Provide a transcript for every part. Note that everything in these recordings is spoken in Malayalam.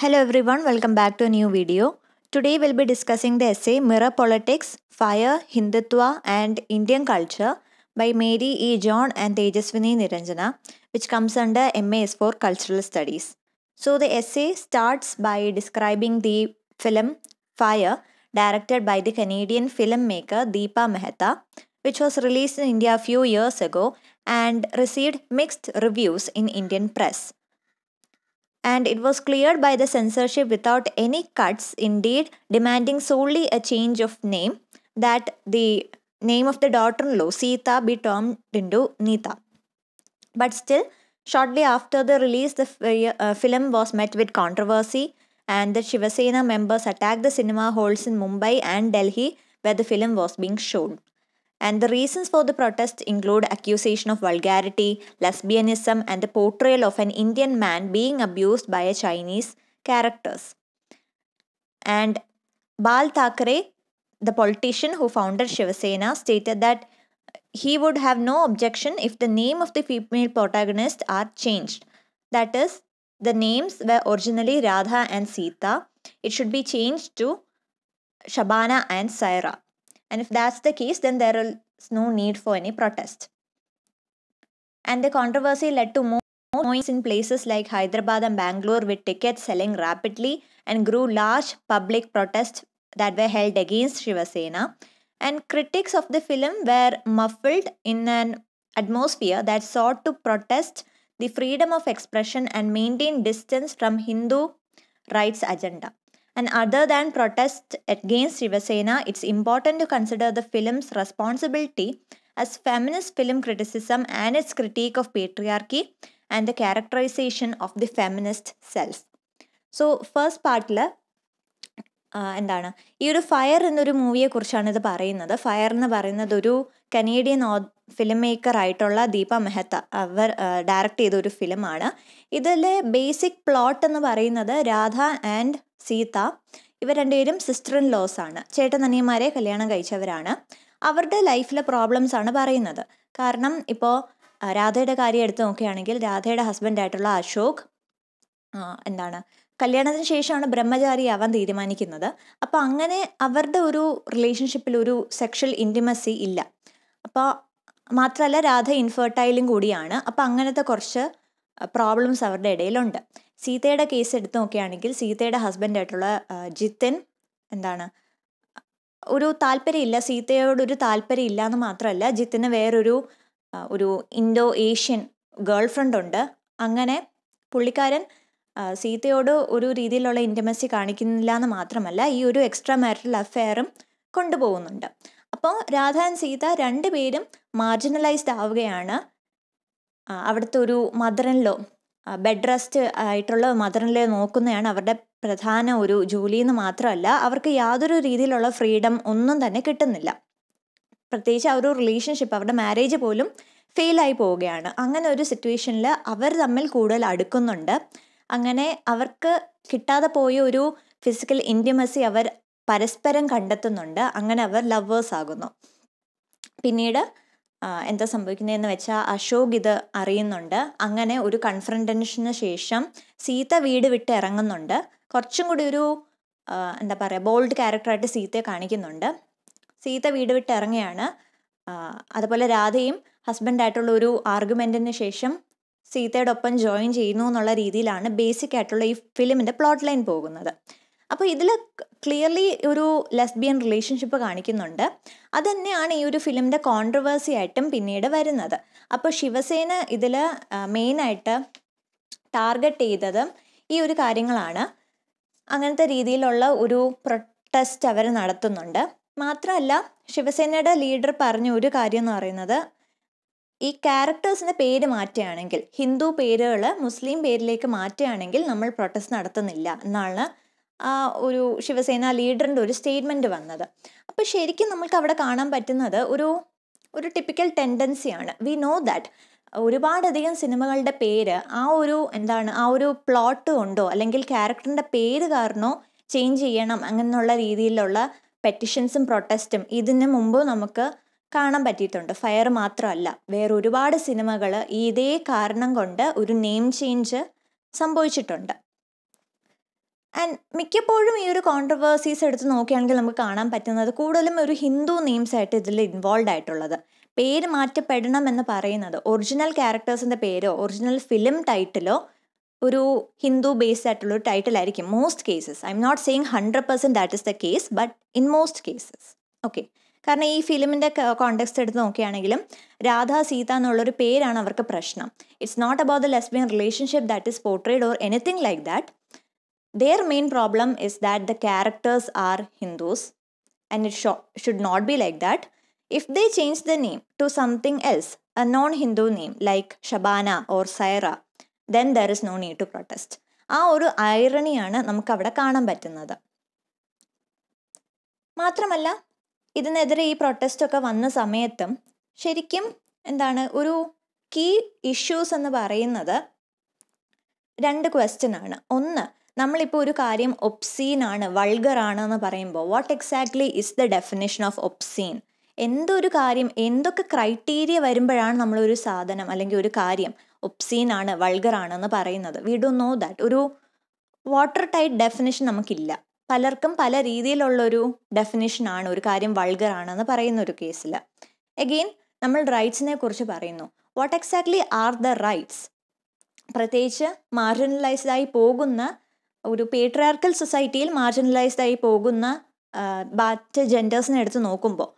Hello everyone, welcome back to a new video. Today we'll be discussing the essay Mirror Politics, Fire, Hindutva and Indian Culture by Mary E. John and Tejaswini Niranjana, which comes under MAS for Cultural Studies. So the essay starts by describing the film Fire, directed by the Canadian filmmaker Deepa Mehta, which was released in India a few years ago and received mixed reviews in Indian press and it was cleared by the censorship without any cuts, indeed, demanding solely a change of name that the name of the daughter in law, Sita, be termed into Nita. But still, shortly after the release, the uh, film was met with controversy, and the Shiv Sena members attacked the cinema halls in Mumbai and Delhi where the film was being shown. And the reasons for the protests include accusation of vulgarity, lesbianism, and the portrayal of an Indian man being abused by a Chinese characters. And Bal Thackeray, the politician who founded Shiv Sena, stated that he would have no objection if the name of the female protagonists are changed. That is, the names were originally Radha and Sita. It should be changed to Shabana and Saira. And if that's the case, then there is no need for any protest. And the controversy led to more noise in places like Hyderabad and Bangalore with tickets selling rapidly and grew large public protests that were held against Shiva Sena. And critics of the film were muffled in an atmosphere that sought to protest the freedom of expression and maintain distance from Hindu rights agenda. And other than protest against Rivasena, it's important to consider the film's responsibility as feminist film criticism and its critique of patriarchy and the characterization of the feminist self. So, first so first പാർട്ടിൽ എന്താണ് ഈ ഒരു ഫയർ എന്നൊരു മൂവിയെക്കുറിച്ചാണ് ഇത് പറയുന്നത് ഫയർ എന്ന് പറയുന്നത് ഒരു Canadian ഫിലിം മേക്കർ ആയിട്ടുള്ള ദീപ മെഹത്ത അവർ ഡയറക്റ്റ് ചെയ്തൊരു ഫിലിമാണ് ഇതിലെ ബേസിക് പ്ലോട്ട് എന്ന് പറയുന്നത് രാധ ആൻഡ് സീത ഇവർ രണ്ടുപേരും സിസ്റ്റർ ഇൻ ലോസ് ആണ് ചേട്ടൻ അനിയന്മാരെ കല്യാണം കഴിച്ചവരാണ് അവരുടെ ലൈഫിലെ പ്രോബ്ലംസ് ആണ് പറയുന്നത് കാരണം ഇപ്പോൾ രാധയുടെ കാര്യം എടുത്തു നോക്കുകയാണെങ്കിൽ രാധയുടെ ഹസ്ബൻഡായിട്ടുള്ള അശോക് എന്താണ് കല്യാണത്തിന് ശേഷമാണ് ബ്രഹ്മചാരി ആവാൻ തീരുമാനിക്കുന്നത് അപ്പോൾ അങ്ങനെ അവരുടെ ഒരു റിലേഷൻഷിപ്പിൽ ഒരു സെക്ഷൽ ഇൻറ്റിമസി ഇല്ല അപ്പോൾ മാത്രമല്ല രാധ ഇൻഫെർട്ടൈലും കൂടിയാണ് അപ്പം അങ്ങനത്തെ കുറച്ച് പ്രോബ്ലംസ് അവരുടെ ഇടയിലുണ്ട് സീതയുടെ കേസ് എടുത്ത് നോക്കുകയാണെങ്കിൽ സീതയുടെ ഹസ്ബൻഡായിട്ടുള്ള ജിത്തിൻ എന്താണ് ഒരു താല്പര്യമില്ല സീതയോടൊരു താല്പര്യമില്ല എന്ന് മാത്രമല്ല ജിത്തിന് വേറൊരു ഒരു ഇൻഡോ ഏഷ്യൻ ഗേൾ ഫ്രണ്ട് ഉണ്ട് അങ്ങനെ പുള്ളിക്കാരൻ സീതയോട് ഒരു രീതിയിലുള്ള ഇൻറ്റമസി കാണിക്കുന്നില്ല എന്ന് മാത്രമല്ല ഈ ഒരു എക്സ്ട്രാ മാരിറ്റൽ അഫെയറും കൊണ്ടുപോകുന്നുണ്ട് അപ്പോൾ രാധ ആൻഡ് സീത രണ്ടുപേരും മാർജിനലൈസ്ഡ് ആവുകയാണ് അവിടുത്തെ ഒരു മദറിനിലോ ബെഡ് റെസ്റ്റ് ആയിട്ടുള്ള മദറിനിലോ നോക്കുന്നതാണ് അവരുടെ പ്രധാന ഒരു ജോലി എന്ന് മാത്രമല്ല അവർക്ക് യാതൊരു രീതിയിലുള്ള ഫ്രീഡം ഒന്നും തന്നെ കിട്ടുന്നില്ല പ്രത്യേകിച്ച് ആ ഒരു റിലേഷൻഷിപ്പ് അവരുടെ മാരേജ് പോലും ഫെയിലായി പോവുകയാണ് അങ്ങനെ ഒരു സിറ്റുവേഷനിൽ അവർ തമ്മിൽ കൂടുതൽ അടുക്കുന്നുണ്ട് അങ്ങനെ അവർക്ക് കിട്ടാതെ പോയ ഒരു ഫിസിക്കൽ ഇൻറ്റിമസി അവർ പരസ്പരം കണ്ടെത്തുന്നുണ്ട് അങ്ങനെ അവർ ലവേഴ്സ് ആകുന്നു പിന്നീട് എന്താ സംഭവിക്കുന്നതെന്ന് വെച്ചാൽ അശോക് ഇത് അറിയുന്നുണ്ട് അങ്ങനെ ഒരു കൺഫ്രണ്ടേഷന് ശേഷം സീത വീട് വിട്ട് ഇറങ്ങുന്നുണ്ട് കുറച്ചും കൂടി ഒരു എന്താ പറയുക ബോൾഡ് ക്യാരക്ടറായിട്ട് സീതയെ കാണിക്കുന്നുണ്ട് സീത വീട് വിട്ട് ഇറങ്ങുകയാണ് അതുപോലെ രാധയും ഹസ്ബൻഡായിട്ടുള്ള ഒരു ആർഗ്യുമെൻറ്റിന് ശേഷം സീതയോടൊപ്പം ജോയിൻ ചെയ്യുന്നു എന്നുള്ള രീതിയിലാണ് ബേസിക് ആയിട്ടുള്ള ഈ ഫിലിമിൻ്റെ പ്ലോട്ട് ലൈൻ പോകുന്നത് അപ്പോൾ ഇതിൽ ക്ലിയർലി ഒരു ലെസ്ബിയൻ റിലേഷൻഷിപ്പ് കാണിക്കുന്നുണ്ട് തന്നെയാണ് ഈ ഒരു ഫിലിമിൻ്റെ കോൺട്രവേഴ്സി ആയിട്ടും പിന്നീട് വരുന്നത് അപ്പോൾ ശിവസേന ഇതിൽ മെയിനായിട്ട് ടാർഗറ്റ് ചെയ്തത് ഈ ഒരു കാര്യങ്ങളാണ് അങ്ങനത്തെ രീതിയിലുള്ള ഒരു പ്രൊട്ടസ്റ്റ് അവർ നടത്തുന്നുണ്ട് മാത്രമല്ല ശിവസേനയുടെ ലീഡർ പറഞ്ഞ ഒരു കാര്യം എന്ന് പറയുന്നത് ഈ ക്യാരക്ടേഴ്സിൻ്റെ പേര് മാറ്റുകയാണെങ്കിൽ ഹിന്ദു പേരുകൾ മുസ്ലിം പേരിലേക്ക് മാറ്റുകയാണെങ്കിൽ നമ്മൾ പ്രൊട്ടസ്റ്റ് നടത്തുന്നില്ല എന്നാണ് ആ ഒരു ശിവസേന ലീഡറിൻ്റെ ഒരു സ്റ്റേറ്റ്മെൻറ്റ് വന്നത് അപ്പോൾ ശരിക്കും നമുക്ക് അവിടെ കാണാൻ പറ്റുന്നത് ഒരു ഒരു ടിപ്പിക്കൽ ടെൻഡൻസിയാണ് വി നോ ദാറ്റ് ഒരുപാടധികം സിനിമകളുടെ പേര് ആ ഒരു എന്താണ് ആ ഒരു പ്ലോട്ട് കൊണ്ടോ അല്ലെങ്കിൽ ക്യാരക്ടറിൻ്റെ പേര് കാരണോ ചേഞ്ച് ചെയ്യണം അങ്ങനെയുള്ള രീതിയിലുള്ള പെറ്റിഷൻസും പ്രൊട്ടസ്റ്റും ഇതിന് മുമ്പ് നമുക്ക് കാണാൻ പറ്റിയിട്ടുണ്ട് ഫയർ മാത്രമല്ല വേറെ ഒരുപാട് സിനിമകൾ ഇതേ കാരണം കൊണ്ട് ഒരു നെയിം ചേഞ്ച് സംഭവിച്ചിട്ടുണ്ട് ആൻഡ് മിക്കപ്പോഴും ഈ ഒരു കോൺട്രവേഴ്സീസ് എടുത്ത് നോക്കുകയാണെങ്കിൽ നമുക്ക് കാണാൻ പറ്റുന്നത് കൂടുതലും ഒരു ഹിന്ദു നെയിംസ് ആയിട്ട് ഇതിൽ ഇൻവോൾവ് ആയിട്ടുള്ളത് പേര് മാറ്റപ്പെടണം എന്ന് പറയുന്നത് ഒറിജിനൽ ക്യാരക്ടേഴ്സിൻ്റെ പേരോ ഒറിജിനൽ ഫിലിം ടൈറ്റിലോ ഒരു ഹിന്ദു ബേസ്ഡ് ആയിട്ടുള്ള ഒരു ടൈറ്റിൽ ആയിരിക്കും most cases I'm not saying hundred percent that is the case but in most cases okay കാരണം ഈ ഫിലിമിൻ്റെ കോണ്ടെക്സ്റ്റ് എടുത്ത് നോക്കുകയാണെങ്കിലും രാധ സീത എന്നുള്ളൊരു പേരാണ് അവർക്ക് പ്രശ്നം it's not about the lesbian relationship that is portrayed or anything like that Their main problem is that the characters are Hindus and it sh- should not be like that. If they change the name to something else, a non Hindu name like Shabana or Saira, then there is no need to protest. ആ ഒരു ഐറണിയാണ് നമുക്കവിടെ കാണാൻ പറ്റുന്നത് മാത്രമല്ല ഇതിനെതിരെ ഈ പ്രൊട്ടസ്റ്റൊക്കെ വന്ന സമയത്തും ശരിക്കും എന്താണ് ഒരു കീ ഇഷ്യൂസ് എന്ന് പറയുന്നത് രണ്ട് ക്വസ്റ്റ്യൻ ആണ് ഒന്ന് നമ്മളിപ്പോൾ ഒരു കാര്യം ഒപ്സീൻ ആണ് വൾഗർ ആണ് എന്ന് പറയുമ്പോൾ what exactly is the definition of obscene എന്തൊരു കാര്യം എന്തൊക്കെ ക്രൈറ്റീരിയ വരുമ്പോഴാണ് നമ്മളൊരു സാധനം അല്ലെങ്കിൽ ഒരു കാര്യം ഒപ്സീൻ ആണ് വൾഗർ ആണ് എന്ന് പറയുന്നത് വി ഡോ നോ ദാറ്റ് ഒരു വാട്ടർ ടൈറ്റ് ഡെഫിനേഷൻ നമുക്കില്ല പലർക്കും പല രീതിയിലുള്ളൊരു ഡെഫിനേഷനാണ് ഒരു കാര്യം വൾഗർ ആണെന്ന് പറയുന്ന ഒരു കേസിൽ എഗെയിൻ നമ്മൾ റൈറ്റ്സിനെ കുറിച്ച് പറയുന്നു what exactly are the rights പ്രത്യേകിച്ച് മാർജിനലൈസ്ഡായി പോകുന്ന ഒരു പേട്രിയാർക്കൽ സൊസൈറ്റിയിൽ മാർജിനലൈസ്ഡ് ആയി പോകുന്ന ബാറ്റ് ജെൻഡേഴ്സിനെ എടുത്ത് നോക്കുമ്പോൾ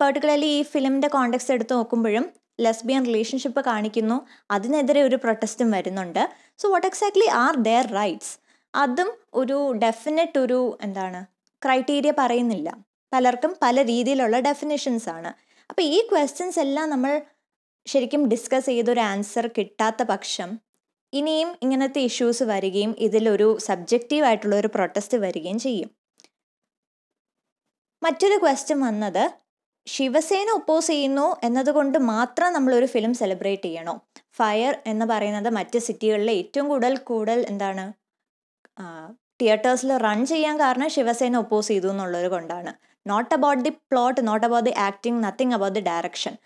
പെർട്ടിക്കുലർലി ഈ ഫിലിമിൻ്റെ കോണ്ടെക്സ്റ്റ് എടുത്ത് നോക്കുമ്പോഴും ലെസ്ബിയൻ റിലേഷൻഷിപ്പ് കാണിക്കുന്നു അതിനെതിരെ ഒരു പ്രൊട്ടസ്റ്റും വരുന്നുണ്ട് so what exactly are their rights അതും ഒരു ഡെഫിനറ്റ് ഒരു എന്താണ് ക്രൈറ്റീരിയ പറയുന്നില്ല പലർക്കും പല രീതിയിലുള്ള ഡെഫിനേഷൻസ് ആണ് അപ്പോൾ ഈ ക്വസ്റ്റ്യൻസ് എല്ലാം നമ്മൾ ശരിക്കും ഡിസ്കസ് ചെയ്തൊരു ആൻസർ കിട്ടാത്ത പക്ഷം ഇനിയും ഇങ്ങനത്തെ ഇഷ്യൂസ് വരികയും ഇതിലൊരു സബ്ജക്റ്റീവ് ഒരു പ്രൊട്ടസ്റ്റ് വരികയും ചെയ്യും മറ്റൊരു ക്വസ്റ്റ്യൻ വന്നത് ശിവസേന ഒപ്പോസ് ചെയ്യുന്നു എന്നതുകൊണ്ട് മാത്രം നമ്മളൊരു ഫിലിം സെലിബ്രേറ്റ് ചെയ്യണോ ഫയർ എന്ന് പറയുന്നത് മറ്റ് സിറ്റികളിലെ ഏറ്റവും കൂടുതൽ കൂടുതൽ എന്താണ് തിയേറ്റേഴ്സിൽ റൺ ചെയ്യാൻ കാരണം ശിവസേന ഒപ്പോസ് ചെയ്തു എന്നുള്ളത് കൊണ്ടാണ് not about the plot not about the acting nothing about the direction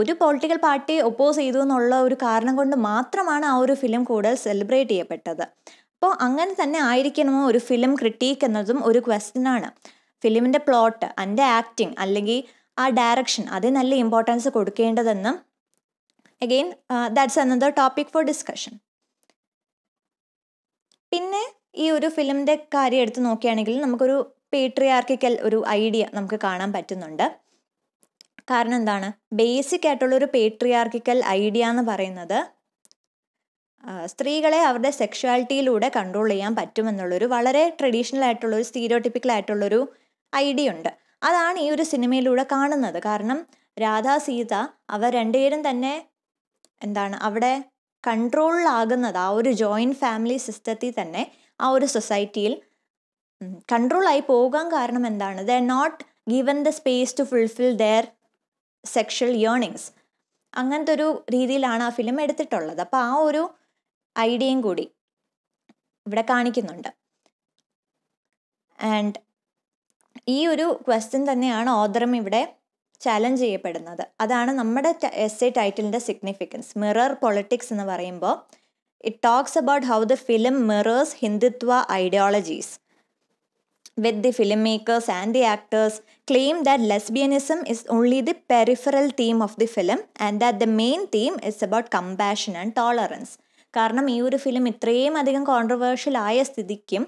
ഒരു പൊളിറ്റിക്കൽ പാർട്ടിയെ ഒപ്പോസ് ചെയ്തു എന്നുള്ള ഒരു കാരണം കൊണ്ട് മാത്രമാണ് ആ ഒരു ഫിലിം കൂടുതൽ സെലിബ്രേറ്റ് ചെയ്യപ്പെട്ടത് അപ്പോൾ അങ്ങനെ തന്നെ ആയിരിക്കണമോ ഒരു ഫിലിം ക്രിട്ടീക്ക് എന്നതും ഒരു ക്വസ്റ്റ്യനാണ് ഫിലിമിൻ്റെ പ്ലോട്ട് അതിൻ്റെ ആക്ടിങ് അല്ലെങ്കിൽ ആ ഡയറക്ഷൻ അതിന് നല്ല ഇമ്പോർട്ടൻസ് കൊടുക്കേണ്ടതെന്ന് again that's another topic for discussion പിന്നെ ഈ ഒരു ഫിലിമിൻ്റെ കാര്യം എടുത്ത് നോക്കുകയാണെങ്കിൽ നമുക്കൊരു പേട്രിയാർക്കിക്കൽ ഒരു ഐഡിയ നമുക്ക് കാണാൻ പറ്റുന്നുണ്ട് കാരണം എന്താണ് ബേസിക് ആയിട്ടുള്ള ഒരു പേട്രിയാർക്കിക്കൽ ഐഡിയ എന്ന് പറയുന്നത് സ്ത്രീകളെ അവരുടെ സെക്ഷുവാലിറ്റിയിലൂടെ കൺട്രോൾ ചെയ്യാൻ പറ്റുമെന്നുള്ളൊരു വളരെ ട്രഡീഷണൽ ആയിട്ടുള്ളൊരു സ്റ്റീരിയോട്ടിപ്പിക്കൽ ആയിട്ടുള്ളൊരു ഐഡിയ ഉണ്ട് അതാണ് ഈ ഒരു സിനിമയിലൂടെ കാണുന്നത് കാരണം രാധാ സീത അവർ രണ്ടുപേരും തന്നെ എന്താണ് അവിടെ കൺട്രോളിലാകുന്നത് ആ ഒരു ജോയിൻറ്റ് ഫാമിലി സിസ്റ്റത്തിൽ തന്നെ ആ ഒരു സൊസൈറ്റിയിൽ കൺട്രോളായി പോകാൻ കാരണം എന്താണ് they not given the space to fulfil their sexual yearnings അങ്ങനത്തെ ഒരു രീതിയിലാണ് ആ ഫിലിം എടുത്തിട്ടുള്ളത് അപ്പോൾ ആ ഒരു ഐഡിയയും കൂടി ഇവിടെ കാണിക്കുന്നുണ്ട് ആൻഡ് ഈ ഒരു ക്വസ്റ്റ്യൻ തന്നെയാണ് ഓദറും ഇവിടെ ചാലഞ്ച് ചെയ്യപ്പെടുന്നത് അതാണ് നമ്മുടെ എസ് എ ടൈറ്റിലിൻ്റെ സിഗ്നിഫിക്കൻസ് മിറർ പൊളിറ്റിക്സ് എന്ന് പറയുമ്പോൾ it talks about how the film mirrors Hindutva ideologies with the filmmakers and the actors claim that lesbianism is only the peripheral theme of the film and that the main theme is about compassion and tolerance കാരണം ഈ ഒരു ഫിലിം ഇത്രയും അധികം കോൺട്രവേഴ്ഷ്യൽ ആയ സ്ഥിതിക്കും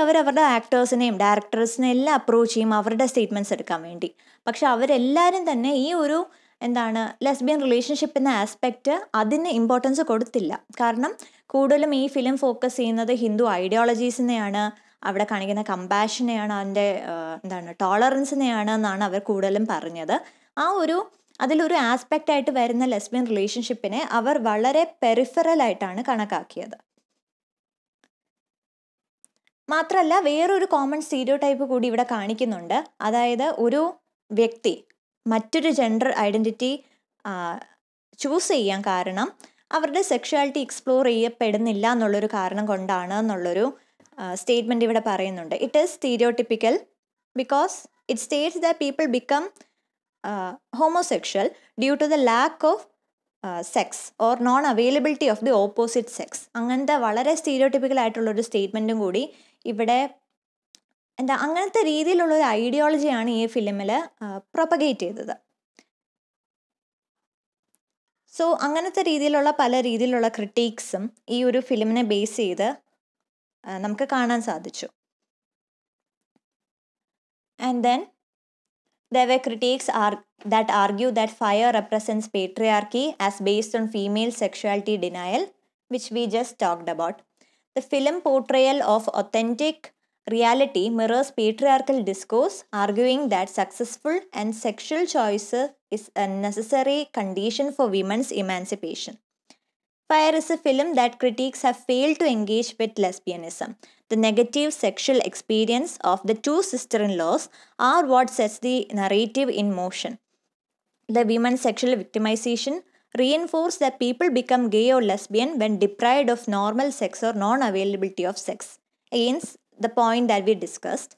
അവർ അവരുടെ ആക്ടേഴ്സിനെയും ഡയറക്ടേഴ്സിനെയും എല്ലാം അപ്രോച്ച് ചെയ്യും അവരുടെ സ്റ്റേറ്റ്മെൻറ്റ്സ് എടുക്കാൻ വേണ്ടി പക്ഷെ അവരെല്ലാവരും തന്നെ ഈ ഒരു എന്താണ് ലെസ്ബിയൻ റിലേഷൻഷിപ്പ് എന്ന ആസ്പെക്റ്റ് അതിന് ഇമ്പോർട്ടൻസ് കൊടുത്തില്ല കാരണം കൂടുതലും ഈ ഫിലിം ഫോക്കസ് ചെയ്യുന്നത് ഹിന്ദു ഐഡിയോളജീസിനെയാണ് അവിടെ കാണിക്കുന്ന കമ്പാഷനെയാണ് അതിൻ്റെ എന്താണ് ടോളറൻസിനെയാണ് എന്നാണ് അവർ കൂടുതലും പറഞ്ഞത് ആ ഒരു അതിലൊരു ആസ്പെക്റ്റ് ആയിട്ട് വരുന്ന ലെസ്ബിയൻ റിലേഷൻഷിപ്പിനെ അവർ വളരെ പെരിഫറലായിട്ടാണ് കണക്കാക്കിയത് മാത്രമല്ല വേറൊരു കോമൺ സ്റ്റീരിയോ ടൈപ്പ് കൂടി ഇവിടെ കാണിക്കുന്നുണ്ട് അതായത് ഒരു വ്യക്തി മറ്റൊരു ജെൻഡർ ഐഡൻറ്റിറ്റി ചൂസ് ചെയ്യാൻ കാരണം അവരുടെ സെക്ഷുവാലിറ്റി എക്സ്പ്ലോർ ചെയ്യപ്പെടുന്നില്ല എന്നുള്ളൊരു കാരണം കൊണ്ടാണ് എന്നുള്ളൊരു സ്റ്റേറ്റ്മെൻറ്റ് ഇവിടെ പറയുന്നുണ്ട് it is stereotypical because it states the people become homosexual due to the lack of sex or non availability of the opposite sex അങ്ങനത്തെ വളരെ സ്റ്റീരിയോട്ടിപ്പിക്കൽ ആയിട്ടുള്ള ഒരു സ്റ്റേറ്റ്മെൻറ്റും കൂടി ഇവിടെ എന്താ അങ്ങനത്തെ രീതിയിലുള്ള ഒരു ഐഡിയോളജിയാണ് ഈ ഫിലിമിൽ പ്രൊപ്പഗേറ്റ് ചെയ്തത് സോ അങ്ങനത്തെ രീതിയിലുള്ള പല രീതിയിലുള്ള ക്രിട്ടീക്സും ഈ ഒരു ഫിലിമിനെ ബേസ് ചെയ്ത് നമുക്ക് കാണാൻ സാധിച്ചു and There were critics that argue that fire represents patriarchy as based on female sexuality denial, which we just talked about. The film portrayal of authentic reality mirrors patriarchal discourse, arguing that successful and sexual choice is a necessary condition for women's emancipation. Fire is a film that critics have failed to engage with lesbianism. The negative sexual experience of the two sister in laws are what sets the narrative in motion. The women's sexual victimization reinforce that people become gay or lesbian when deprived of normal sex or non availability of sex. Hence, the point that we discussed.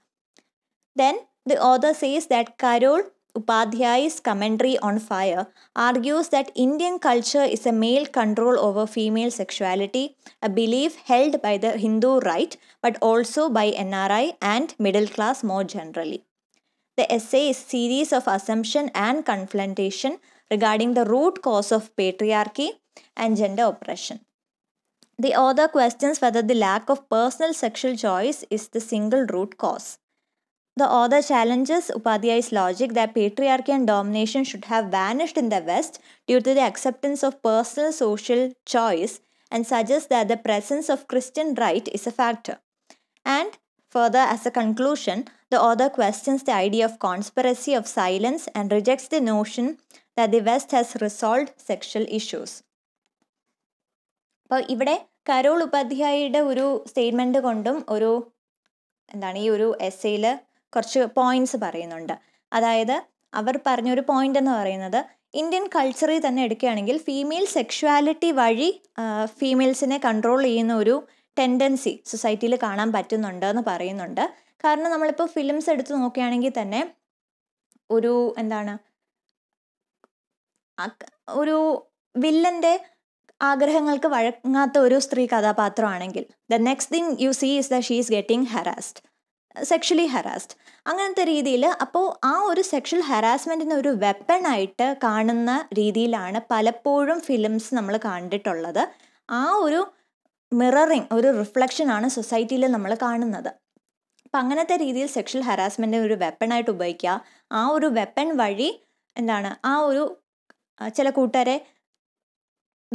Then, the author says that Carol Upadhyay's commentary on fire argues that Indian culture is a male control over female sexuality, a belief held by the Hindu right but also by NRI and middle class more generally. The essay a series of assumption and confrontation regarding the root cause of patriarchy and gender oppression. The author questions whether the lack of personal sexual choice is the single root cause. The author challenges Upadhyay's logic that patriarchy and domination should have vanished in the West due to the acceptance of personal social choice and suggests that the presence of Christian right is a factor. And further, as a conclusion, the author questions the idea of conspiracy of silence and rejects the notion that the West has resolved sexual issues. അപ്പോൾ ഇവിടെ കരോൾ ഉപാധ്യായയുടെ ഒരു സ്റ്റേറ്റ്മെൻറ്റ് കൊണ്ടും ഒരു എന്താണ് ഈ ഒരു എസ്സേയിൽ കുറച്ച് പോയിന്റ്സ് പറയുന്നുണ്ട് അതായത് അവർ പറഞ്ഞൊരു പോയിന്റ് എന്ന് പറയുന്നത് ഇന്ത്യൻ കൾച്ചറിൽ തന്നെ എടുക്കുകയാണെങ്കിൽ ഫീമെയിൽ സെക്ഷുവാലിറ്റി വഴി ഫീമെയിൽസിനെ കൺട്രോൾ ചെയ്യുന്ന ഒരു ടെൻഡൻസി സൊസൈറ്റിയിൽ കാണാൻ പറ്റുന്നുണ്ട് എന്ന് പറയുന്നുണ്ട് കാരണം നമ്മളിപ്പോൾ ഫിലിംസ് എടുത്ത് നോക്കുകയാണെങ്കിൽ തന്നെ ഒരു എന്താണ് ഒരു വില്ലൻ്റെ ആഗ്രഹങ്ങൾക്ക് വഴങ്ങാത്ത ഒരു സ്ത്രീ കഥാപാത്രമാണെങ്കിൽ the next thing you see is the she is getting harassed sexually harassed അങ്ങനത്തെ രീതിയിൽ അപ്പോൾ ആ ഒരു സെക്ഷൽ ഹറാസ്മെൻറ്റിന് ഒരു വെപ്പണായിട്ട് കാണുന്ന രീതിയിലാണ് പലപ്പോഴും ഫിലിംസ് നമ്മൾ കണ്ടിട്ടുള്ളത് ആ ഒരു മിററിങ് ഒരു റിഫ്ലക്ഷൻ ആണ് സൊസൈറ്റിയിൽ നമ്മൾ കാണുന്നത് അപ്പം അങ്ങനത്തെ രീതിയിൽ സെക്ഷൽ ഹറാസ്മെൻ്റ് ഒരു വെപ്പണായിട്ട് ഉപയോഗിക്കുക ആ ഒരു വെപ്പൺ വഴി എന്താണ് ആ ഒരു ചില കൂട്ടരെ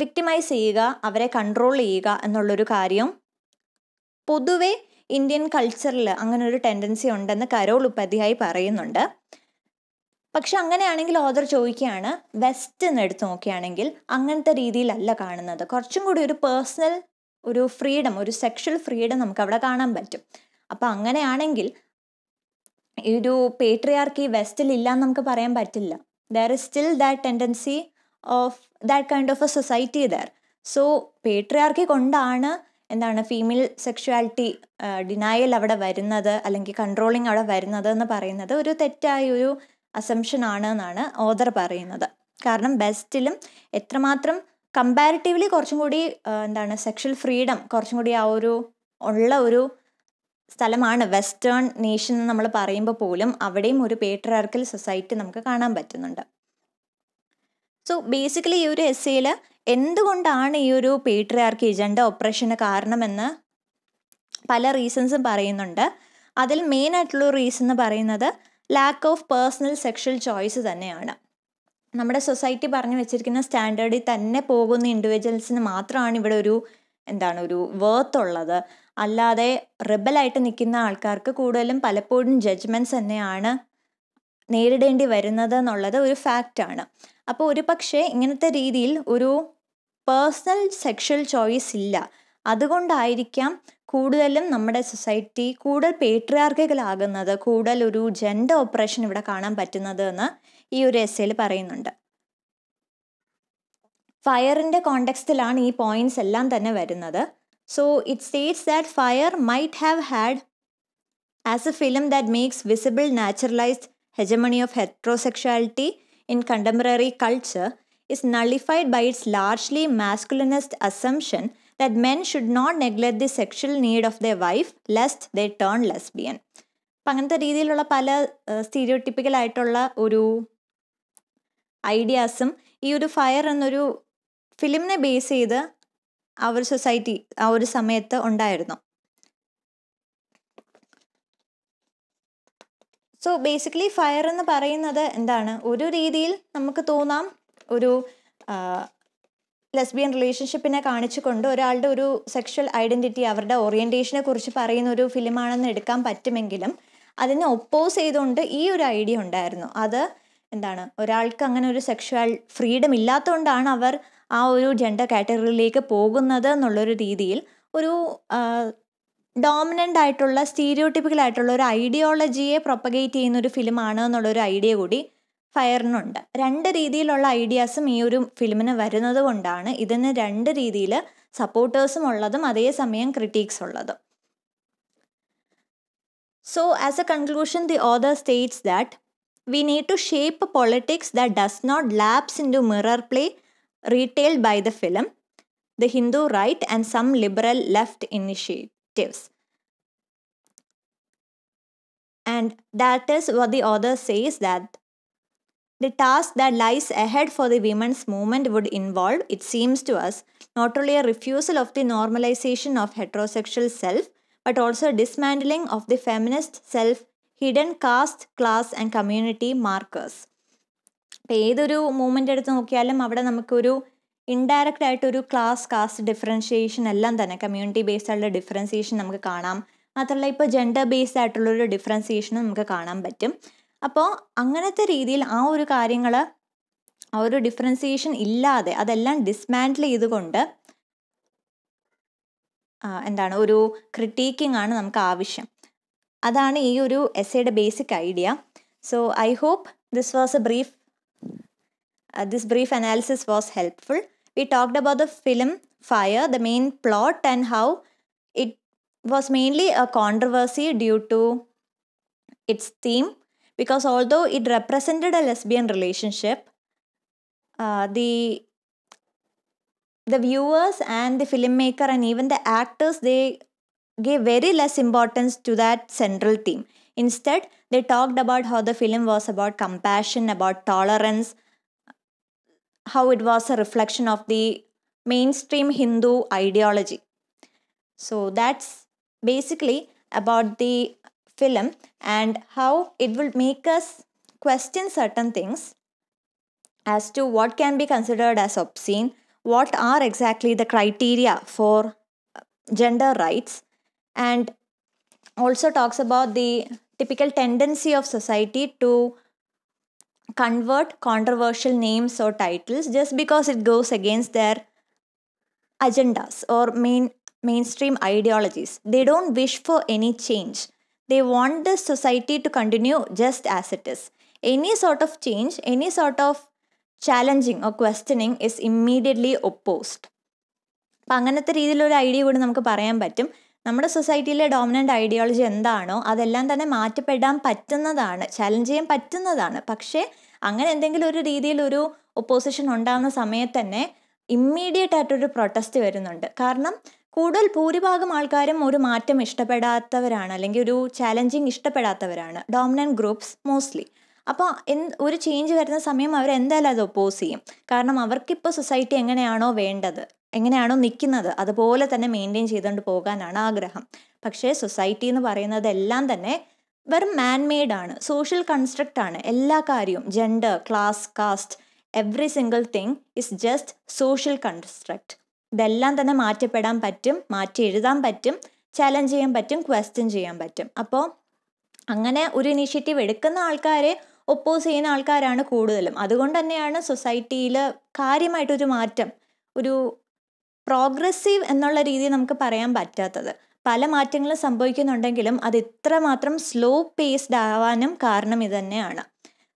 വിക്ടിമൈസ് ചെയ്യുക അവരെ കൺട്രോൾ ചെയ്യുക എന്നുള്ളൊരു കാര്യം പൊതുവേ ഇന്ത്യൻ കൾച്ചറിൽ അങ്ങനെ ഒരു ടെൻഡൻസി ഉണ്ടെന്ന് കരോൾ ഉപാധ്യായി പറയുന്നുണ്ട് പക്ഷെ അങ്ങനെയാണെങ്കിൽ ഓദർ ചോദിക്കുകയാണ് എന്ന് എടുത്തു നോക്കുകയാണെങ്കിൽ അങ്ങനത്തെ രീതിയിലല്ല കാണുന്നത് കുറച്ചും കൂടി ഒരു പേഴ്സണൽ ഒരു ഫ്രീഡം ഒരു സെക്ഷൽ ഫ്രീഡം നമുക്ക് അവിടെ കാണാൻ പറ്റും അപ്പോൾ അങ്ങനെയാണെങ്കിൽ ഈ ഒരു പേട്രിയാർക്കി വെസ്റ്റിൽ ഇല്ല എന്ന് നമുക്ക് പറയാൻ പറ്റില്ല there is still that tendency of that kind of a society there so patriarchy കൊണ്ടാണ് എന്താണ് ഫീമെയിൽ സെക്ഷുവാലിറ്റി ഡിനായൽ അവിടെ വരുന്നത് അല്ലെങ്കിൽ കൺട്രോളിങ് അവിടെ വരുന്നത് എന്ന് പറയുന്നത് ഒരു തെറ്റായ ഒരു അസംഷൻ ആണ് എന്നാണ് ഓദർ പറയുന്നത് കാരണം ബെസ്റ്റിലും എത്രമാത്രം കമ്പാരിറ്റീവ്ലി കുറച്ചും കൂടി എന്താണ് സെക്ഷൽ ഫ്രീഡം കുറച്ചും കൂടി ആ ഒരു ഉള്ള ഒരു സ്ഥലമാണ് വെസ്റ്റേൺ നേഷൻ എന്ന് നമ്മൾ പറയുമ്പോൾ പോലും അവിടെയും ഒരു പേട്രാർക്കൽ സൊസൈറ്റി നമുക്ക് കാണാൻ പറ്റുന്നുണ്ട് സോ ബേസിക്കലി ഈ ഒരു എസ്സേയിൽ എന്തുകൊണ്ടാണ് ഈ ഒരു പേട്രിയാർക്ക് ജെൻഡർ ഒപ്രഷന് കാരണമെന്ന് പല റീസൺസും പറയുന്നുണ്ട് അതിൽ മെയിൻ ആയിട്ടുള്ള റീസൺ എന്ന് പറയുന്നത് lack of personal sexual choice തന്നെയാണ് നമ്മുടെ സൊസൈറ്റി പറഞ്ഞു വെച്ചിരിക്കുന്ന സ്റ്റാൻഡേർഡിൽ തന്നെ പോകുന്ന ഇൻഡിവിജ്വൽസിന് മാത്രമാണ് ഇവിടെ ഒരു എന്താണ് ഒരു വേർത്ത് ഉള്ളത് അല്ലാതെ റിബലായിട്ട് നിൽക്കുന്ന ആൾക്കാർക്ക് കൂടുതലും പലപ്പോഴും ജഡ്ജ്മെൻറ്റ്സ് തന്നെയാണ് നേരിടേണ്ടി വരുന്നത് എന്നുള്ളത് ഒരു ഫാക്റ്റാണ് അപ്പോൾ ഒരു പക്ഷേ ഇങ്ങനത്തെ രീതിയിൽ ഒരു പേഴ്സണൽ സെക്ഷൽ ചോയ്സ് ഇല്ല അതുകൊണ്ടായിരിക്കാം കൂടുതലും നമ്മുടെ സൊസൈറ്റി കൂടുതൽ പേട്രിയാർക്കുകളാകുന്നത് കൂടുതൽ ഒരു ജെൻഡർ ഓപ്പറേഷൻ ഇവിടെ കാണാൻ പറ്റുന്നത് എന്ന് ഈ ഒരു എസ്സേയിൽ പറയുന്നുണ്ട് ഫയറിൻ്റെ കോണ്ടെക്സ്റ്റിലാണ് ഈ പോയിന്റ്സ് എല്ലാം തന്നെ വരുന്നത് so it states that Fire might have had as a film that makes visible naturalised hegemony of heterosexuality in contemporary culture is nullified by its largely masculinist assumption that men should not neglect the sexual need of their wife lest they turn lesbian. അപ്പം അങ്ങനത്തെ രീതിയിലുള്ള പല സ്റ്റീരിയോട്ടിപ്പിക്കലായിട്ടുള്ള ഒരു ഐഡിയാസും ഈ ഒരു ഫയർ എന്നൊരു ഫിലിമിനെ ബേസ് ചെയ്ത് ആ ഒരു സൊസൈറ്റി ആ ഒരു സമയത്ത് ഉണ്ടായിരുന്നു സോ ബേസിക്കലി ഫയർ എന്ന് പറയുന്നത് എന്താണ് ഒരു രീതിയിൽ നമുക്ക് തോന്നാം ഒരു ലെസ്ബിയൻ റിലേഷൻഷിപ്പിനെ കാണിച്ചുകൊണ്ട് ഒരാളുടെ ഒരു സെക്ഷൽ ഐഡൻറ്റിറ്റി അവരുടെ ഓറിയൻറ്റേഷനെ കുറിച്ച് പറയുന്ന ഒരു ഫിലിമാണെന്ന് എടുക്കാൻ പറ്റുമെങ്കിലും അതിനെ ഒപ്പോസ് ചെയ്തുകൊണ്ട് ഈ ഒരു ഐഡിയ ഉണ്ടായിരുന്നു അത് എന്താണ് ഒരാൾക്ക് അങ്ങനെ ഒരു സെക്ഷൽ ഫ്രീഡം ഇല്ലാത്തതുകൊണ്ടാണ് അവർ ആ ഒരു ജെൻഡർ കാറ്റഗറിയിലേക്ക് പോകുന്നത് എന്നുള്ളൊരു രീതിയിൽ ഒരു ഡോമിനൻ്റ് ആയിട്ടുള്ള സ്റ്റീരിയോട്ടിപ്പിക്കൽ ആയിട്ടുള്ള ഒരു ഐഡിയോളജിയെ പ്രൊപ്പഗേറ്റ് ചെയ്യുന്ന ഒരു ഫിലിമാണ് എന്നുള്ളൊരു ഐഡിയ കൂടി ഫയറിനുണ്ട് രണ്ട് രീതിയിലുള്ള ഐഡിയാസും ഈ ഒരു ഫിലിമിന് വരുന്നത് കൊണ്ടാണ് ഇതിന് രണ്ട് രീതിയിൽ സപ്പോർട്ടേഴ്സും ഉള്ളതും അതേസമയം ക്രിട്ടിക്സ് ഉള്ളതും so as a conclusion the other states that we need to shape politics that does not lapse into mirror play retailed by the film the Hindu right and some liberal left initiatives and that is what the other says that The task that lies ahead for the women's movement would involve, it seems to us, not only a refusal of the normalization of heterosexual self, but also dismantling of the feminist self hidden caste class and community markers ഇപ്പം ഏതൊരു മൂവ്മെൻ്റ് എടുത്ത് നോക്കിയാലും അവിടെ നമുക്കൊരു ഇൻഡയറക്റ്റ് ആയിട്ടൊരു ക്ലാസ് കാസ്റ്റ് ഡിഫറൻഷിയേഷൻ എല്ലാം തന്നെ കമ്മ്യൂണിറ്റി ബേസ്ഡ് ആയിട്ടുള്ള ഡിഫറൻസിയേഷൻ നമുക്ക് കാണാം മാത്രമല്ല ഇപ്പോൾ ജെൻഡർ ബേസ്ഡ് ആയിട്ടുള്ളൊരു ഡിഫറൻസിയേഷനും നമുക്ക് കാണാൻ പറ്റും അപ്പോൾ അങ്ങനത്തെ രീതിയിൽ ആ ഒരു കാര്യങ്ങൾ ആ ഒരു ഡിഫറൻസിയേഷൻ ഇല്ലാതെ അതെല്ലാം ഡിസ്മാൻഡിൽ ചെയ്തുകൊണ്ട് എന്താണ് ഒരു ക്രിട്ടീക്കിംഗ് ആണ് നമുക്ക് ആവശ്യം അതാണ് ഈ ഒരു എസ്സേയുടെ basic idea so I hope this was a brief this brief analysis was helpful we talked about the film Fire the main plot and how it was mainly a controversy due to its theme because although it represented a lesbian relationship, uh, the the viewers and the filmmaker and even the actors they gave very less importance to that central theme. Instead, they talked about how the film was about compassion, about tolerance, how it was a reflection of the mainstream Hindu ideology. So that's basically about the film and how it will make us question certain things as to what can be considered as obscene, what are exactly the criteria for uh, gender rights, and also talks about the typical tendency of society to convert controversial names or titles just because it goes against their agendas or main mainstream ideologies. They don't wish for any change. They want this society to continue just as it is. Any sort of change, any sort of challenging or questioning is immediately opposed അപ്പം അങ്ങനത്തെ രീതിയിലൊരു ഐഡിയ കൂടി നമുക്ക് പറയാൻ പറ്റും നമ്മുടെ സൊസൈറ്റിയിലെ ഡോമിനൻ്റ് ഐഡിയോളജി എന്താണോ അതെല്ലാം തന്നെ മാറ്റപ്പെടാൻ പറ്റുന്നതാണ് ചാലഞ്ച് ചെയ്യാൻ പറ്റുന്നതാണ് പക്ഷേ അങ്ങനെ എന്തെങ്കിലും ഒരു രീതിയിലൊരു ഒപ്പോസിഷൻ ഉണ്ടാകുന്ന സമയത്ത് തന്നെ ഇമ്മീഡിയറ്റ് ആയിട്ടൊരു പ്രൊട്ടസ്റ്റ് വരുന്നുണ്ട് കാരണം കൂടുതൽ ഭൂരിഭാഗം ആൾക്കാരും ഒരു മാറ്റം ഇഷ്ടപ്പെടാത്തവരാണ് അല്ലെങ്കിൽ ഒരു ചാലഞ്ചിങ് ഇഷ്ടപ്പെടാത്തവരാണ് ഡോമിനൻറ്റ് ഗ്രൂപ്പ്സ് മോസ്റ്റ്ലി അപ്പോൾ എന്ത് ഒരു ചേഞ്ച് വരുന്ന സമയം അവർ എന്തായാലും അത് ഒപ്പോസ് ചെയ്യും കാരണം അവർക്കിപ്പോൾ സൊസൈറ്റി എങ്ങനെയാണോ വേണ്ടത് എങ്ങനെയാണോ നിൽക്കുന്നത് അതുപോലെ തന്നെ മെയിൻറ്റെയിൻ ചെയ്തുകൊണ്ട് പോകാനാണ് ആഗ്രഹം പക്ഷേ സൊസൈറ്റി എന്ന് പറയുന്നത് എല്ലാം തന്നെ വെറും മാൻമെയ്ഡ് ആണ് സോഷ്യൽ കൺസ്ട്രക്റ്റ് ആണ് എല്ലാ കാര്യവും gender class caste every single thing is just social construct ഇതെല്ലാം തന്നെ മാറ്റപ്പെടാൻ പറ്റും മാറ്റി എഴുതാൻ പറ്റും ചലഞ്ച് ചെയ്യാൻ പറ്റും ക്വസ്റ്റ്യൻ ചെയ്യാൻ പറ്റും അപ്പോൾ അങ്ങനെ ഒരു ഇനീഷ്യേറ്റീവ് എടുക്കുന്ന ആൾക്കാരെ ഒപ്പോസ് ചെയ്യുന്ന ആൾക്കാരാണ് കൂടുതലും അതുകൊണ്ട് തന്നെയാണ് സൊസൈറ്റിയിൽ കാര്യമായിട്ടൊരു മാറ്റം ഒരു പ്രോഗ്രസീവ് എന്നുള്ള രീതിയിൽ നമുക്ക് പറയാൻ പറ്റാത്തത് പല മാറ്റങ്ങളും സംഭവിക്കുന്നുണ്ടെങ്കിലും അത് ഇത്രമാത്രം സ്ലോ പേസ്ഡ് ആവാനും കാരണം ഇത് തന്നെയാണ്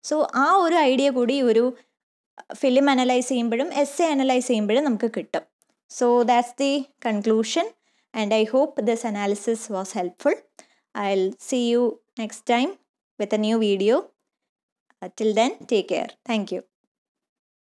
സോ ആ ഒരു ഐഡിയ കൂടി ഒരു ഫിലിം അനലൈസ് ചെയ്യുമ്പോഴും എസ് എ അനലൈസ് ചെയ്യുമ്പോഴും നമുക്ക് കിട്ടും So that's the conclusion and I hope this analysis was helpful. I'll see you next time with a new video. till then, take care. Thank you.